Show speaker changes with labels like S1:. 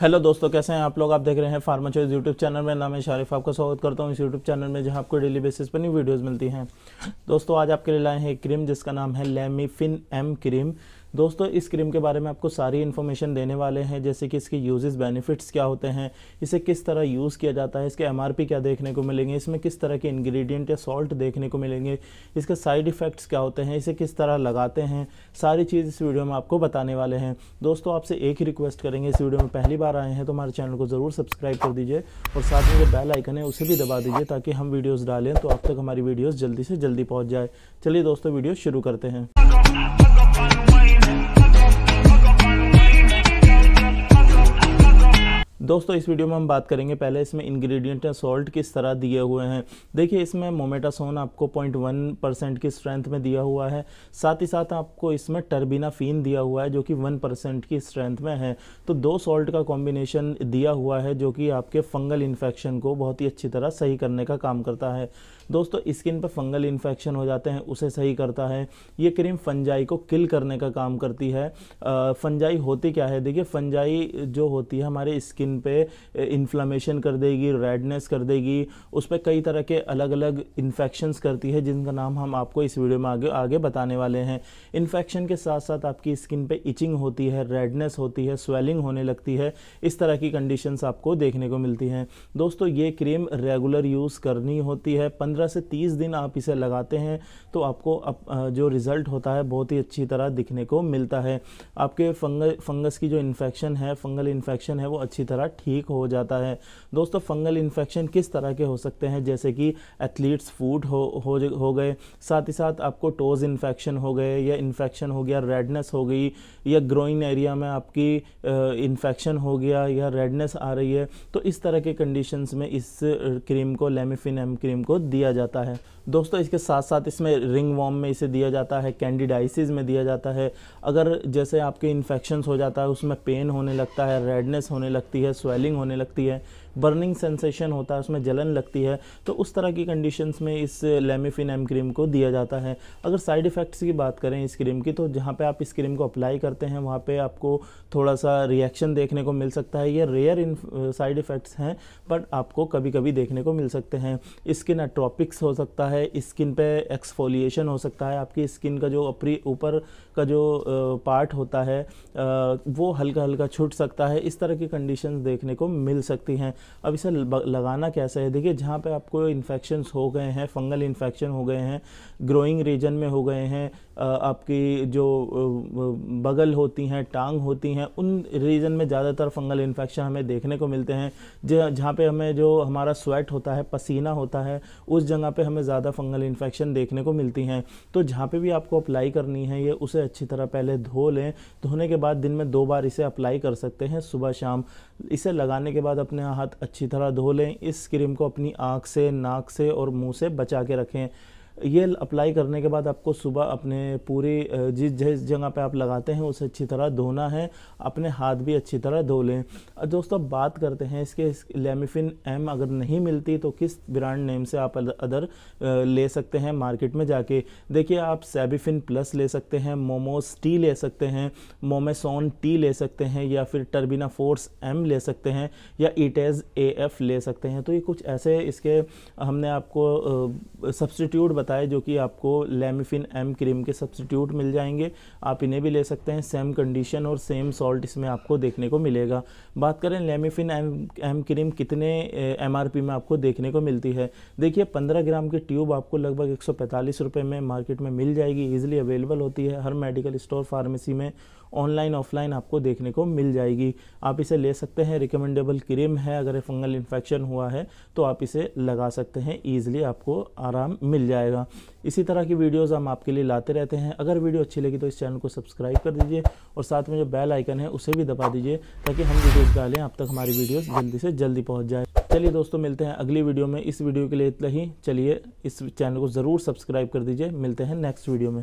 S1: hello दोस्तों कैसे हैं आप लोग आप देख रहे हैं फार्मा चॉइस यूट्यूब चैनल में नाम है शारिफ आपका स्वागत करता हूं इस यूट्यूब चैनल में जहां आपको डेली बेसिस पर न्यू वीडियोस मिलती हैं दोस्तों आज आपके लिए लाए हैं क्रीम जिसका नाम है फिन एम क्रीम दोस्तों इस क्रीम के बारे में आपको सारी इन्फॉर्मेशन देने वाले हैं जैसे कि इसके यूजेस बेनिफिट्स क्या होते हैं इसे किस तरह यूज़ किया जाता है इसके एम क्या देखने को मिलेंगे इसमें किस तरह के इन्ग्रीडियंट या सॉल्ट देखने को मिलेंगे इसके साइड इफ़ेक्ट्स क्या होते हैं इसे किस तरह लगाते हैं सारी चीज़ इस वीडियो में आपको बताने वाले हैं दोस्तों आपसे एक ही रिक्वेस्ट करेंगे इस वीडियो में पहली बार आए हैं तो हमारे चैनल को ज़रूर सब्सक्राइब कर दीजिए और साथ में जो बेल आइकन है उसे भी दबा दीजिए ताकि हम वीडियोज़ डालें तो आप तक हमारी वीडियोज़ जल्दी से जल्दी पहुँच जाए चलिए दोस्तों वीडियो शुरू करते हैं दोस्तों इस वीडियो में हम बात करेंगे पहले इसमें इंग्रेडिएंट या सॉल्ट किस तरह दिए हुए हैं देखिए इसमें मोमेटासोन आपको पॉइंट वन परसेंट की स्ट्रेंथ में दिया हुआ है साथ ही साथ आपको इसमें टर्बिनाफीन दिया हुआ है जो कि वन परसेंट की स्ट्रेंथ में है तो दो सॉल्ट का कॉम्बिनेशन दिया हुआ है जो कि आपके फंगल इन्फेक्शन को बहुत ही अच्छी तरह सही करने का काम करता है दोस्तों स्किन पर फंगल इन्फेक्शन हो जाते हैं उसे सही करता है ये क्रीम फंजाई को किल करने का काम करती है आ, फंजाई होती क्या है देखिए फंजाई जो होती है हमारे स्किन पे इन्फ्लामेशन कर देगी रेडनेस कर देगी उस पर कई तरह के अलग अलग इन्फेक्शंस करती है जिनका नाम हम आपको इस वीडियो में आगे आगे बताने वाले हैं इन्फेक्शन के साथ साथ आपकी स्किन पर इचिंग होती है रेडनेस होती है स्वेलिंग होने लगती है इस तरह की कंडीशंस आपको देखने को मिलती हैं दोस्तों ये क्रीम रेगुलर यूज़ करनी होती है पंद्रह पंद्रह से तीस दिन आप इसे लगाते हैं तो आपको अप, जो रिज़ल्ट होता है बहुत ही अच्छी तरह दिखने को मिलता है आपके फंग फंगस की जो इन्फेक्शन है फंगल इन्फेक्शन है वो अच्छी तरह ठीक हो जाता है दोस्तों फंगल इन्फेक्शन किस तरह के हो सकते हैं जैसे कि एथलीट्स फूड हो हो, हो गए साथ ही साथ आपको टोज़ इन्फेक्शन हो गए या इन्फेक्शन हो गया रेडनेस हो गई या ग्रोइंग एरिया में आपकी इन्फेक्शन हो गया या रेडनेस आ रही है तो इस तरह के कंडीशंस में इस क्रीम को लेमिफिन एम क्रीम को दिया दिया जाता है दोस्तों इसके साथ साथ इसमें रिंग वॉम में इसे दिया जाता है कैंडिडाइसिस में दिया जाता है अगर जैसे आपके इन्फेक्शन हो जाता है उसमें पेन होने लगता है रेडनेस होने लगती है स्वेलिंग होने लगती है बर्निंग सेंसेशन होता है उसमें जलन लगती है तो उस तरह की कंडीशंस में इस लेमिफिन एम क्रीम को दिया जाता है अगर साइड इफ़ेक्ट्स की बात करें इस क्रीम की तो जहाँ पर आप इस क्रीम को अप्लाई करते हैं वहाँ पर आपको थोड़ा सा रिएक्शन देखने को मिल सकता है ये रेयर इन साइड इफ़ेक्ट्स हैं बट आपको कभी कभी देखने को मिल सकते हैं स्किन एट्रॉपिक्स हो सकता है स्किन पे एक्सफोलिएशन हो सकता है आपकी स्किन का जो अपरी ऊपर का जो पार्ट होता है वो हल्का हल्का छूट सकता है इस तरह की कंडीशंस देखने को मिल सकती हैं अब इसे लगाना कैसा है देखिए जहाँ पे आपको इन्फेक्शन हो गए हैं फंगल इन्फेक्शन हो गए हैं ग्रोइंग रीजन में हो गए हैं आपकी जो बगल होती हैं टांग होती हैं उन रीजन में ज़्यादातर फंगल इन्फेक्शन हमें देखने को मिलते हैं जहाँ पे हमें जो हमारा स्वेट होता है पसीना होता है उस जगह पे हमें ज़्यादा फंगल इन्फेक्शन देखने को मिलती हैं तो जहाँ पे भी आपको अप्लाई करनी है ये उसे अच्छी तरह पहले धो लें धोने के बाद दिन में दो बार इसे अप्लाई कर सकते हैं सुबह शाम इसे लगाने के बाद अपने हाथ हाथ अच्छी तरह धो लें इस क्रीम को अपनी आँख से नाक से और मुंह से बचा के रखें ये अप्लाई करने के बाद आपको सुबह अपने पूरी जिस जिस जगह पे आप लगाते हैं उसे अच्छी तरह धोना है अपने हाथ भी अच्छी तरह धो लें दोस्तों बात करते हैं इसके लेमिफिन एम अगर नहीं मिलती तो किस ब्रांड नेम से आप अदर ले सकते हैं मार्केट में जाके देखिए आप सेबिफिन प्लस ले सकते हैं मोमोस टी ले सकते हैं मोमेसोन टी ले सकते हैं या फिर टर्बिना फोर्स एम ले सकते हैं या ईटेज ए एफ ले सकते हैं तो ये कुछ ऐसे इसके हमने आपको सब्सटीट्यूट बता आता है जो कि आपको लेमिफिन एम क्रीम के सब्सिट्यूट मिल जाएंगे आप इन्हें भी ले सकते हैं सेम कंडीशन और सेम सॉल्ट इसमें आपको देखने को मिलेगा बात करें लेमिफिन एम एम क्रीम कितने एम में आपको देखने को मिलती है देखिए पंद्रह ग्राम की ट्यूब आपको लगभग एक सौ में मार्केट में मिल जाएगी ईजिली अवेलेबल होती है हर मेडिकल स्टोर फार्मेसी में ऑनलाइन ऑफलाइन आपको देखने को मिल जाएगी आप इसे ले सकते हैं रिकमेंडेबल क्रीम है अगर फंगल इन्फेक्शन हुआ है तो आप इसे लगा सकते हैं ईजिली आपको आराम मिल जाएगा इसी तरह की वीडियोज़ हम आपके लिए लाते रहते हैं अगर वीडियो अच्छी लगी तो इस चैनल को सब्सक्राइब कर दीजिए और साथ में जो बेल आइकन है उसे भी दबा दीजिए ताकि हम वीडियोज़ डालें आप तक हमारी वीडियोज़ जल्दी से जल्दी पहुँच जाए चलिए दोस्तों मिलते हैं अगली वीडियो में इस वीडियो के लिए इतना ही चलिए इस चैनल को ज़रूर सब्सक्राइब कर दीजिए मिलते हैं नेक्स्ट वीडियो में